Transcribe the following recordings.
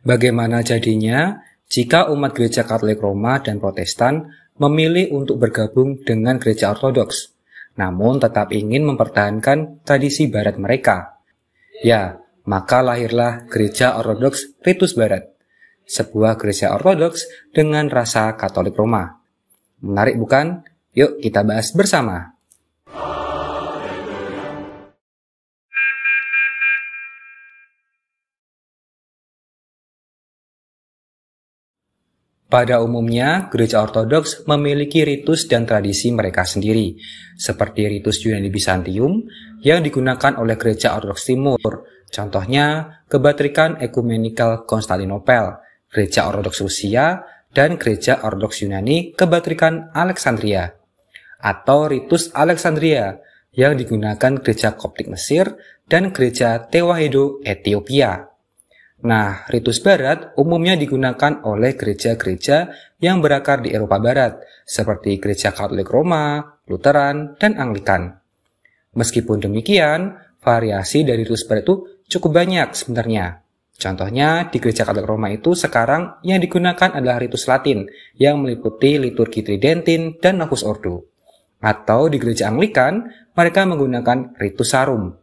Bagaimana jadinya jika umat gereja Katolik Roma dan Protestan memilih untuk bergabung dengan gereja Ortodoks, namun tetap ingin mempertahankan tradisi Barat mereka? Ya, maka lahirlah gereja Ortodoks Ritus Barat, sebuah gereja Ortodoks dengan rasa Katolik Roma. Menarik bukan? Yuk kita bahas bersama. Pada umumnya, gereja ortodoks memiliki ritus dan tradisi mereka sendiri, seperti ritus Yunani Bizantium yang digunakan oleh gereja ortodoks timur. Contohnya, kebatrikan ekumenikal Konstantinopel, gereja ortodoks Rusia, dan gereja ortodoks Yunani kebatrikan Alexandria, atau ritus Alexandria yang digunakan gereja Koptik Mesir dan gereja Tewahedo Ethiopia. Nah, ritus barat umumnya digunakan oleh gereja-gereja yang berakar di Eropa Barat, seperti gereja Katolik Roma, Lutheran, dan Anglikan. Meskipun demikian, variasi dari ritus barat itu cukup banyak sebenarnya. Contohnya, di gereja Katolik Roma itu sekarang yang digunakan adalah ritus Latin, yang meliputi liturgi Tridentin dan Novus Ordo. Atau di gereja Anglikan, mereka menggunakan ritus sarum,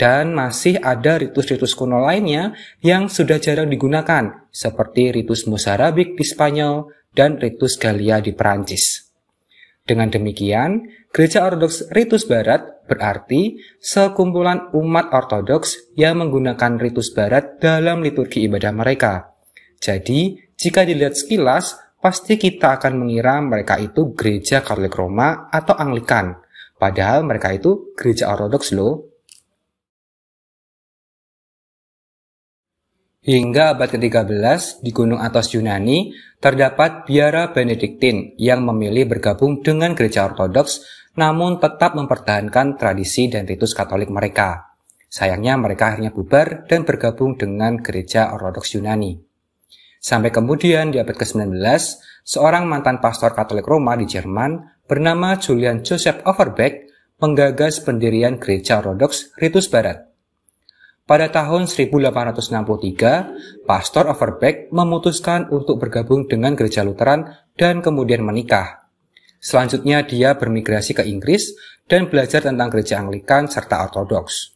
dan masih ada ritus-ritus kuno lainnya yang sudah jarang digunakan, seperti ritus Musarabik di Spanyol dan ritus Galia di Perancis. Dengan demikian, gereja ortodoks ritus barat berarti sekumpulan umat ortodoks yang menggunakan ritus barat dalam liturgi ibadah mereka. Jadi, jika dilihat sekilas, pasti kita akan mengira mereka itu gereja Katolik Roma atau Anglikan, padahal mereka itu gereja ortodoks loh. Hingga abad ke-13 di Gunung Atos Yunani terdapat biara Benediktin yang memilih bergabung dengan gereja ortodoks namun tetap mempertahankan tradisi dan ritus katolik mereka. Sayangnya mereka akhirnya bubar dan bergabung dengan gereja ortodoks Yunani. Sampai kemudian di abad ke-19, seorang mantan pastor katolik Roma di Jerman bernama Julian Joseph Overbeck menggagas pendirian gereja ortodoks Ritus Barat. Pada tahun 1863, Pastor Overbeck memutuskan untuk bergabung dengan gereja Lutheran dan kemudian menikah. Selanjutnya dia bermigrasi ke Inggris dan belajar tentang gereja Anglikan serta Ortodoks.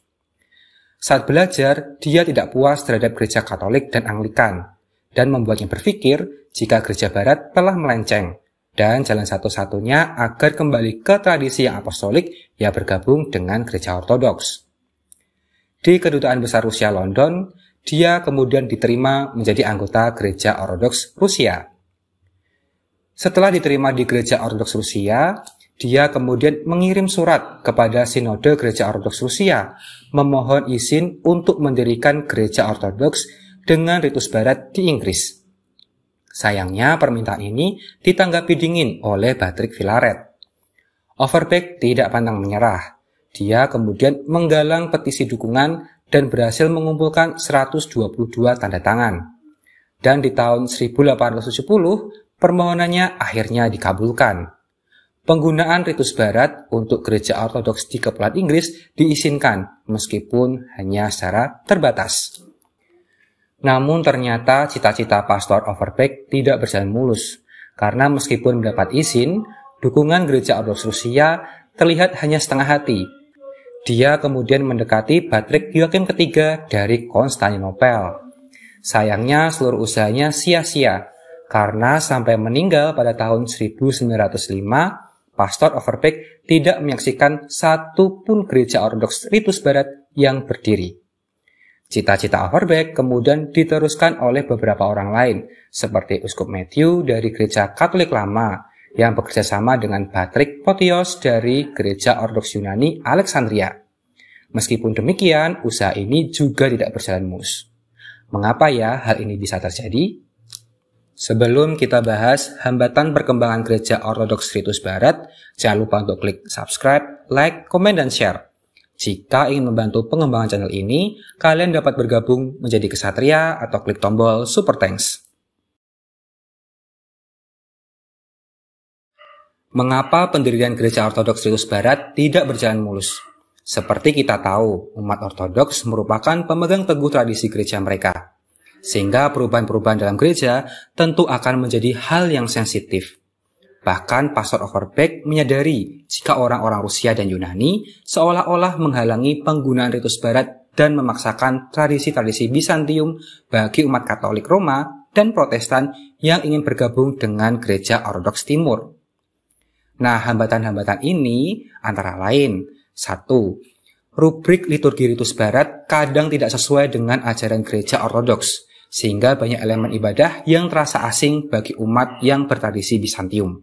Saat belajar, dia tidak puas terhadap gereja Katolik dan Anglikan dan membuatnya berpikir jika gereja barat telah melenceng dan jalan satu-satunya agar kembali ke tradisi yang apostolik ia ya bergabung dengan gereja Ortodoks. Di Kedutaan Besar Rusia London, dia kemudian diterima menjadi anggota Gereja Ortodoks Rusia. Setelah diterima di Gereja Ortodoks Rusia, dia kemudian mengirim surat kepada Sinode Gereja Ortodoks Rusia memohon izin untuk mendirikan gereja Ortodoks dengan ritus barat di Inggris. Sayangnya permintaan ini ditanggapi dingin oleh Patrick Villaret. Overbeck tidak pandang menyerah. Dia kemudian menggalang petisi dukungan dan berhasil mengumpulkan 122 tanda tangan. Dan di tahun 1870, permohonannya akhirnya dikabulkan. Penggunaan ritus barat untuk gereja ortodoks di Kepulauan Inggris diizinkan meskipun hanya secara terbatas. Namun ternyata cita-cita Pastor Overbeck tidak berjalan mulus karena meskipun mendapat izin, dukungan gereja ortodoks Rusia terlihat hanya setengah hati dia kemudian mendekati Patrick Joachim ketiga dari Konstantinopel. Sayangnya seluruh usahanya sia-sia karena sampai meninggal pada tahun 1905, Pastor Overbeck tidak menyaksikan satu pun gereja ortodoks Ritus Barat yang berdiri. Cita-cita Overbeck kemudian diteruskan oleh beberapa orang lain, seperti Uskup Matthew dari Gereja Katolik Lama, yang bekerja sama dengan Patrick Potios dari Gereja Ortodoks Yunani Alexandria. Meskipun demikian, usaha ini juga tidak berjalan mulus. Mengapa ya hal ini bisa terjadi? Sebelum kita bahas hambatan perkembangan gereja Ortodoks Ritus Barat, jangan lupa untuk klik subscribe, like, komen, dan share. Jika ingin membantu pengembangan channel ini, kalian dapat bergabung menjadi kesatria atau klik tombol super thanks. Mengapa pendirian gereja Ortodoks Ritus Barat tidak berjalan mulus? Seperti kita tahu, umat Ortodoks merupakan pemegang teguh tradisi gereja mereka, sehingga perubahan-perubahan dalam gereja tentu akan menjadi hal yang sensitif. Bahkan Pastor Overbeck menyadari jika orang-orang Rusia dan Yunani seolah-olah menghalangi penggunaan ritus barat dan memaksakan tradisi-tradisi Bizantium bagi umat Katolik Roma dan Protestan yang ingin bergabung dengan gereja Ortodoks Timur. Nah, hambatan-hambatan ini antara lain satu, rubrik liturgi ritus barat kadang tidak sesuai dengan ajaran gereja ortodoks, sehingga banyak elemen ibadah yang terasa asing bagi umat yang bertradisi Bizantium.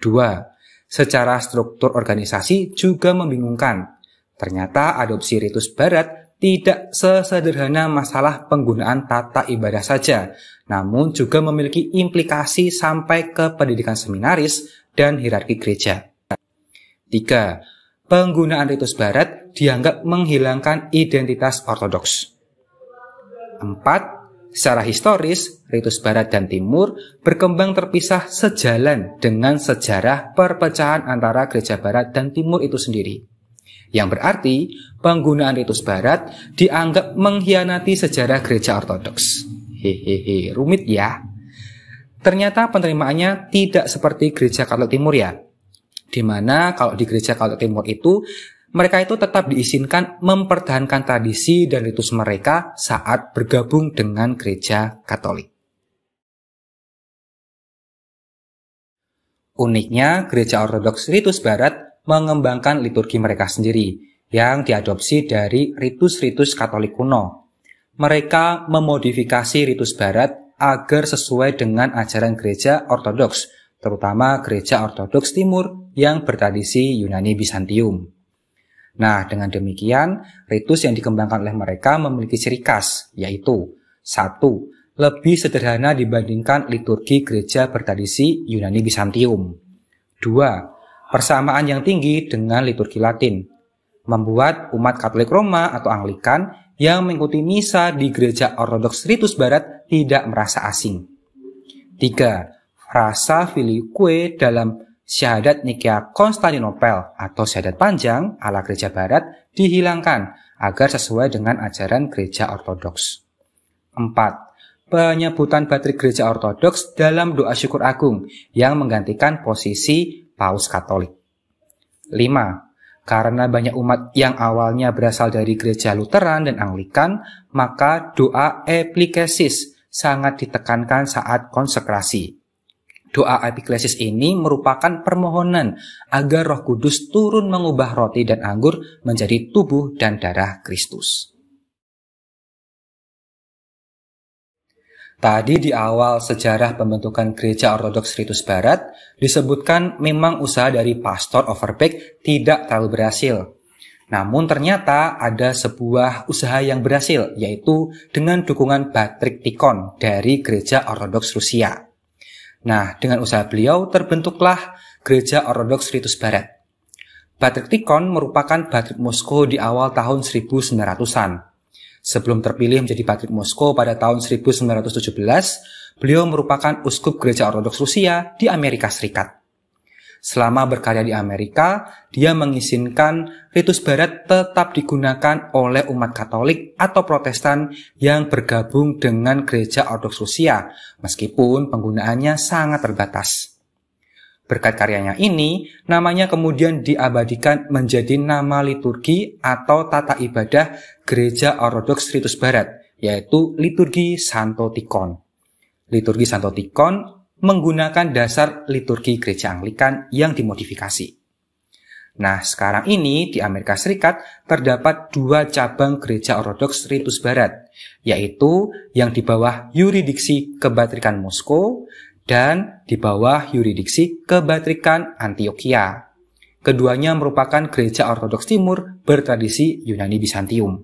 Dua, secara struktur organisasi juga membingungkan. Ternyata adopsi ritus barat tidak sesederhana masalah penggunaan tata ibadah saja, namun juga memiliki implikasi sampai ke pendidikan seminaris dan hierarki gereja. 3 penggunaan ritus barat dianggap menghilangkan identitas ortodoks. 4. Secara historis, ritus barat dan timur berkembang terpisah sejalan dengan sejarah perpecahan antara gereja barat dan timur itu sendiri. Yang berarti, penggunaan ritus barat dianggap mengkhianati sejarah gereja ortodoks. Hehehe, rumit ya. Ternyata penerimaannya tidak seperti gereja Katolik Timur ya. Di mana kalau di gereja kalau Timur itu mereka itu tetap diizinkan mempertahankan tradisi dan ritus mereka saat bergabung dengan gereja Katolik. Uniknya, gereja ortodoks ritus barat mengembangkan liturgi mereka sendiri yang diadopsi dari ritus-ritus Katolik kuno. Mereka memodifikasi ritus barat agar sesuai dengan ajaran gereja ortodoks terutama gereja Ortodoks Timur yang bertradisi Yunani Bizantium. Nah, dengan demikian, ritus yang dikembangkan oleh mereka memiliki ciri khas, yaitu satu, lebih sederhana dibandingkan liturgi gereja bertradisi Yunani Bizantium. Dua, persamaan yang tinggi dengan liturgi Latin, membuat umat Katolik Roma atau Anglikan yang mengikuti misa di gereja Ortodoks Ritus Barat tidak merasa asing. Tiga, Rasa fili kue dalam syahadat Nikia Konstantinopel atau syahadat panjang ala gereja barat dihilangkan agar sesuai dengan ajaran gereja ortodoks. 4. Penyebutan Patrik Gereja Ortodoks dalam doa syukur agung yang menggantikan posisi Paus Katolik. 5. Karena banyak umat yang awalnya berasal dari gereja Lutheran dan Anglikan, maka doa eplikesis sangat ditekankan saat konsekrasi, Doa epiklesis ini merupakan permohonan agar Roh Kudus turun mengubah roti dan anggur menjadi tubuh dan darah Kristus. Tadi di awal sejarah pembentukan gereja Ortodoks Ritus Barat disebutkan memang usaha dari Pastor Overbeck tidak terlalu berhasil. Namun ternyata ada sebuah usaha yang berhasil yaitu dengan dukungan Patrick Tikon dari gereja Ortodoks Rusia. Nah, dengan usaha beliau terbentuklah Gereja Ortodoks Ritus Barat. Batrik Tikon merupakan Batrik Moskow di awal tahun 1900-an. Sebelum terpilih menjadi Batrik Moskow pada tahun 1917, beliau merupakan uskup Gereja Ortodoks Rusia di Amerika Serikat. Selama berkarya di Amerika, dia mengizinkan ritus barat tetap digunakan oleh umat Katolik atau Protestan yang bergabung dengan gereja Ortodoks Rusia, meskipun penggunaannya sangat terbatas. Berkat karyanya ini, namanya kemudian diabadikan menjadi nama liturgi atau tata ibadah gereja Ortodoks Ritus Barat, yaitu liturgi Santo Tikon. Liturgi Santo Tikon menggunakan dasar liturgi gereja Anglikan yang dimodifikasi. Nah, sekarang ini di Amerika Serikat terdapat dua cabang gereja ortodoks Ritus Barat, yaitu yang di bawah yuridiksi kebatrikan Moskow dan di bawah yuridiksi kebatrikan Antioquia. Keduanya merupakan gereja ortodoks timur bertradisi Yunani Bizantium.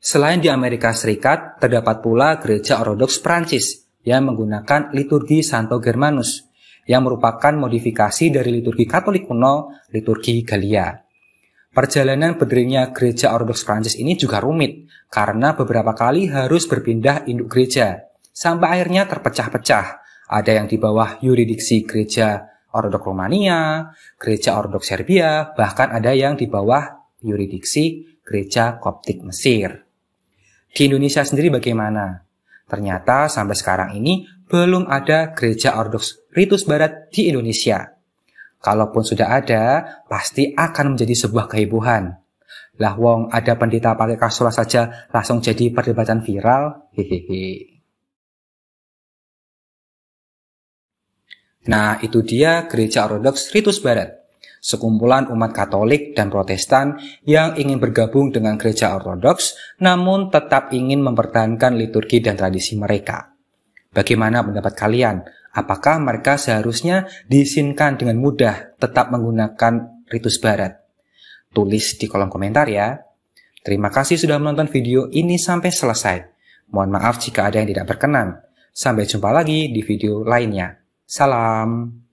Selain di Amerika Serikat, terdapat pula gereja ortodoks Prancis yang menggunakan liturgi Santo Germanus yang merupakan modifikasi dari liturgi Katolik kuno, liturgi Galia. Perjalanan berdirinya gereja Ortodoks Prancis ini juga rumit karena beberapa kali harus berpindah induk gereja sampai akhirnya terpecah-pecah. Ada yang di bawah yuridiksi gereja Ortodoks Romania, gereja Ortodoks Serbia, bahkan ada yang di bawah yuridiksi gereja Koptik Mesir. Di Indonesia sendiri bagaimana? Ternyata sampai sekarang ini belum ada gereja ortodoks ritus barat di Indonesia. Kalaupun sudah ada, pasti akan menjadi sebuah kehebohan. Lah wong ada pendeta pakai kasur saja langsung jadi perdebatan viral. Hehehe. Nah, itu dia gereja ortodoks ritus barat sekumpulan umat Katolik dan Protestan yang ingin bergabung dengan gereja Ortodoks namun tetap ingin mempertahankan liturgi dan tradisi mereka. Bagaimana pendapat kalian? Apakah mereka seharusnya diizinkan dengan mudah tetap menggunakan ritus barat? Tulis di kolom komentar ya. Terima kasih sudah menonton video ini sampai selesai. Mohon maaf jika ada yang tidak berkenan. Sampai jumpa lagi di video lainnya. Salam.